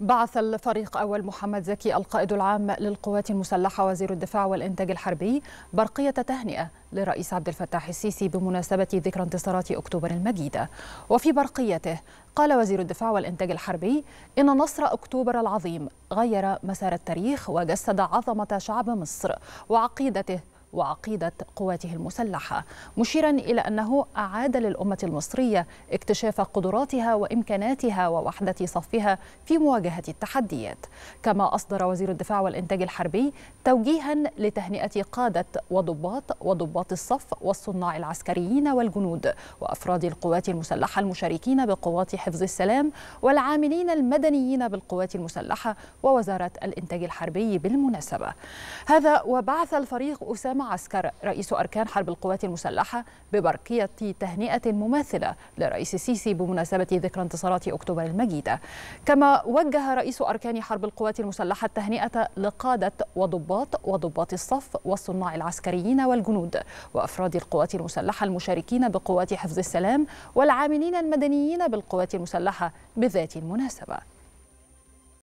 بعث الفريق أول محمد زكي القائد العام للقوات المسلحة وزير الدفاع والإنتاج الحربي برقية تهنئة للرئيس عبد الفتاح السيسي بمناسبة ذكرى انتصارات أكتوبر المجيدة وفي برقيته قال وزير الدفاع والإنتاج الحربي إن نصر أكتوبر العظيم غير مسار التاريخ وجسد عظمة شعب مصر وعقيدته وعقيدة قواته المسلحة مشيرا إلى أنه أعاد للأمة المصرية اكتشاف قدراتها وإمكاناتها ووحدة صفها في مواجهة التحديات كما أصدر وزير الدفاع والإنتاج الحربي توجيها لتهنئة قادة وضباط وضباط الصف والصناع العسكريين والجنود وأفراد القوات المسلحة المشاركين بقوات حفظ السلام والعاملين المدنيين بالقوات المسلحة ووزارة الإنتاج الحربي بالمناسبة هذا وبعث الفريق أسامة معسكر رئيس أركان حرب القوات المسلحة ببرقية تهنئة مماثلة لرئيس السيسي بمناسبة ذكرى انتصارات أكتوبر المجيدة كما وجه رئيس أركان حرب القوات المسلحة التهنئة لقادة وضباط وضباط الصف والصناع العسكريين والجنود وأفراد القوات المسلحة المشاركين بقوات حفظ السلام والعاملين المدنيين بالقوات المسلحة بذات المناسبة